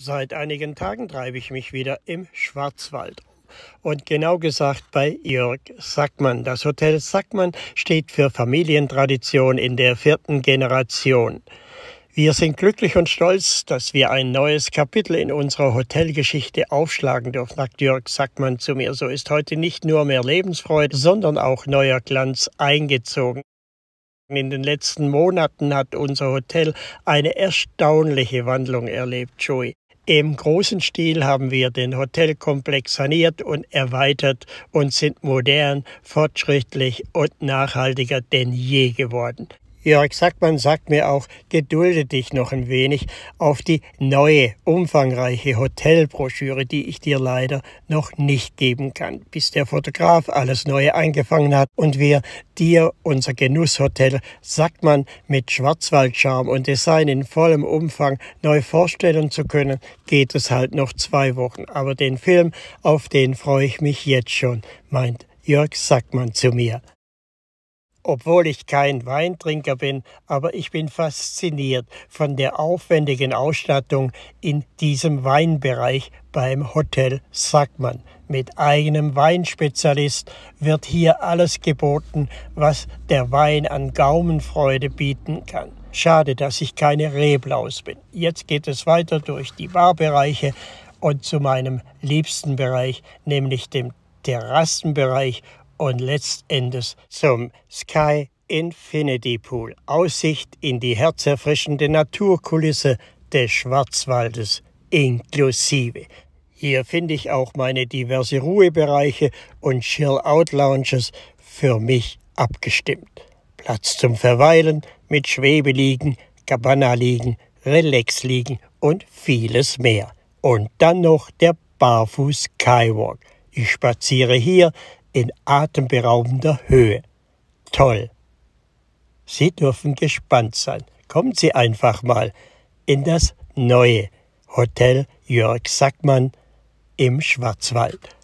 Seit einigen Tagen treibe ich mich wieder im Schwarzwald und genau gesagt bei Jörg Sackmann. Das Hotel Sackmann steht für Familientradition in der vierten Generation. Wir sind glücklich und stolz, dass wir ein neues Kapitel in unserer Hotelgeschichte aufschlagen dürfen, sagt Jörg Sackmann zu mir. So ist heute nicht nur mehr Lebensfreude, sondern auch neuer Glanz eingezogen. In den letzten Monaten hat unser Hotel eine erstaunliche Wandlung erlebt, Joey. Im großen Stil haben wir den Hotelkomplex saniert und erweitert und sind modern, fortschrittlich und nachhaltiger denn je geworden. Jörg Sackmann sagt mir auch, gedulde dich noch ein wenig auf die neue, umfangreiche Hotelbroschüre, die ich dir leider noch nicht geben kann, bis der Fotograf alles Neue eingefangen hat und wir dir unser Genusshotel Sackmann mit Schwarzwaldscharm und Design in vollem Umfang neu vorstellen zu können, geht es halt noch zwei Wochen. Aber den Film, auf den freue ich mich jetzt schon, meint Jörg Sackmann zu mir obwohl ich kein Weintrinker bin, aber ich bin fasziniert von der aufwendigen Ausstattung in diesem Weinbereich beim Hotel Sackmann. Mit eigenem Weinspezialist wird hier alles geboten, was der Wein an Gaumenfreude bieten kann. Schade, dass ich keine Reblaus bin. Jetzt geht es weiter durch die Barbereiche und zu meinem liebsten Bereich, nämlich dem Terrassenbereich und letztendlich zum Sky Infinity Pool. Aussicht in die herzerfrischende Naturkulisse des Schwarzwaldes inklusive. Hier finde ich auch meine diverse Ruhebereiche und Chill-Out-Lounges für mich abgestimmt. Platz zum Verweilen mit Schwebeliegen, Cabana-Liegen, Relax-Liegen und vieles mehr. Und dann noch der Barfuß-Skywalk. Ich spaziere hier in atemberaubender Höhe. Toll. Sie dürfen gespannt sein. Kommen Sie einfach mal in das neue Hotel Jörg Sackmann im Schwarzwald.